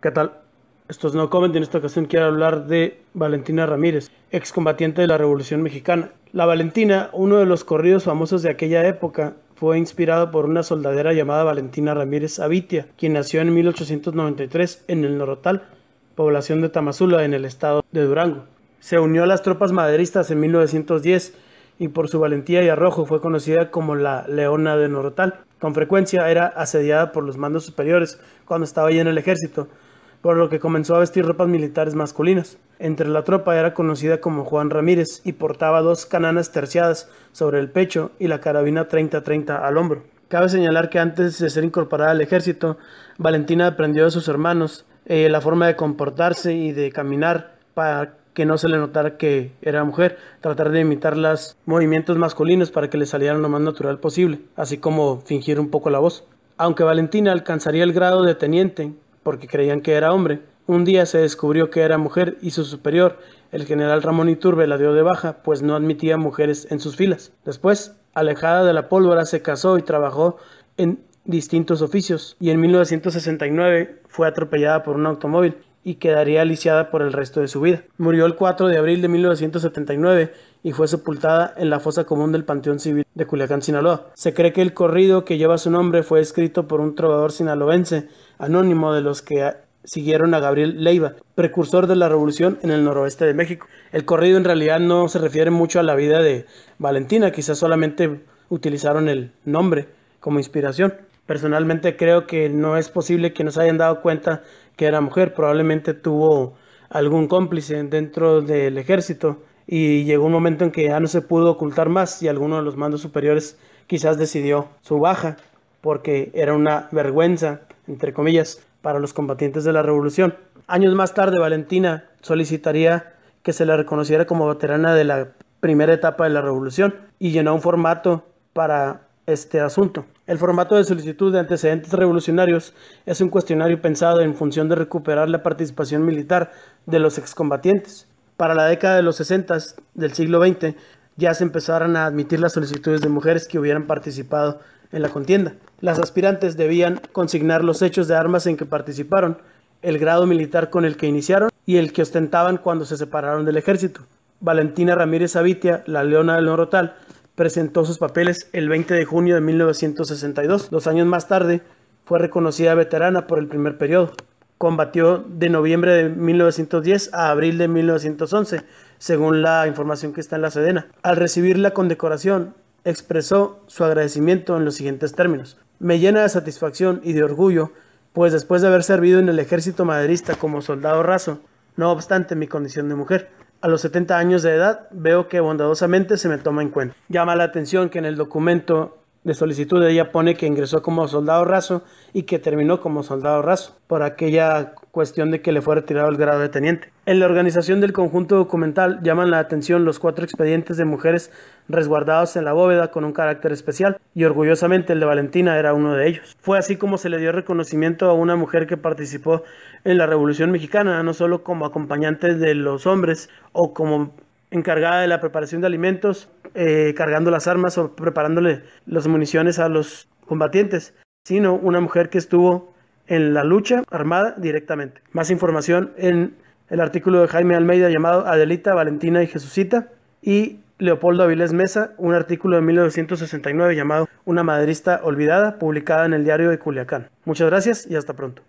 ¿Qué tal? Esto No Comment en esta ocasión quiero hablar de Valentina Ramírez, excombatiente de la Revolución Mexicana. La Valentina, uno de los corridos famosos de aquella época, fue inspirado por una soldadera llamada Valentina Ramírez Avitia, quien nació en 1893 en el Norotal, población de Tamazula, en el estado de Durango. Se unió a las tropas maderistas en 1910 y por su valentía y arrojo fue conocida como la Leona de Norotal. Con frecuencia era asediada por los mandos superiores cuando estaba ya en el ejército, por lo que comenzó a vestir ropas militares masculinas. Entre la tropa era conocida como Juan Ramírez y portaba dos cananas terciadas sobre el pecho y la carabina 30-30 al hombro. Cabe señalar que antes de ser incorporada al ejército, Valentina aprendió de sus hermanos eh, la forma de comportarse y de caminar para que no se le notara que era mujer, tratar de imitar los movimientos masculinos para que le salieran lo más natural posible, así como fingir un poco la voz. Aunque Valentina alcanzaría el grado de teniente, porque creían que era hombre, un día se descubrió que era mujer y su superior, el general Ramón Iturbe, la dio de baja, pues no admitía mujeres en sus filas. Después, alejada de la pólvora, se casó y trabajó en distintos oficios y en 1969 fue atropellada por un automóvil y quedaría lisiada por el resto de su vida. Murió el 4 de abril de 1979 y fue sepultada en la fosa común del Panteón Civil de Culiacán, Sinaloa. Se cree que el corrido que lleva su nombre fue escrito por un trovador sinaloense anónimo de los que siguieron a Gabriel Leiva, precursor de la revolución en el noroeste de México. El corrido en realidad no se refiere mucho a la vida de Valentina, quizás solamente utilizaron el nombre como inspiración. Personalmente creo que no es posible que nos hayan dado cuenta que era mujer, probablemente tuvo algún cómplice dentro del ejército y llegó un momento en que ya no se pudo ocultar más y alguno de los mandos superiores quizás decidió su baja porque era una vergüenza, entre comillas, para los combatientes de la revolución. Años más tarde, Valentina solicitaría que se la reconociera como veterana de la primera etapa de la revolución y llenó un formato para este asunto. El formato de solicitud de antecedentes revolucionarios es un cuestionario pensado en función de recuperar la participación militar de los excombatientes. Para la década de los 60 del siglo XX ya se empezaron a admitir las solicitudes de mujeres que hubieran participado en la contienda. Las aspirantes debían consignar los hechos de armas en que participaron, el grado militar con el que iniciaron y el que ostentaban cuando se separaron del ejército. Valentina Ramírez Avitia, la Leona del tal, presentó sus papeles el 20 de junio de 1962. Dos años más tarde fue reconocida veterana por el primer periodo. Combatió de noviembre de 1910 a abril de 1911, según la información que está en la Sedena. Al recibir la condecoración, expresó su agradecimiento en los siguientes términos. Me llena de satisfacción y de orgullo, pues después de haber servido en el ejército maderista como soldado raso, no obstante mi condición de mujer, a los 70 años de edad veo que bondadosamente se me toma en cuenta. Llama la atención que en el documento de solicitud ella pone que ingresó como soldado raso y que terminó como soldado raso por aquella cuestión de que le fue retirado el grado de teniente. En la organización del conjunto documental llaman la atención los cuatro expedientes de mujeres resguardados en la bóveda con un carácter especial, y orgullosamente el de Valentina era uno de ellos. Fue así como se le dio reconocimiento a una mujer que participó en la Revolución Mexicana, no solo como acompañante de los hombres o como encargada de la preparación de alimentos, eh, cargando las armas o preparándole las municiones a los combatientes, sino una mujer que estuvo en la lucha armada directamente. Más información en el artículo de Jaime Almeida llamado Adelita, Valentina y Jesucita, y Leopoldo Avilés Mesa, un artículo de 1969 llamado Una madrista olvidada, publicada en el diario de Culiacán. Muchas gracias y hasta pronto.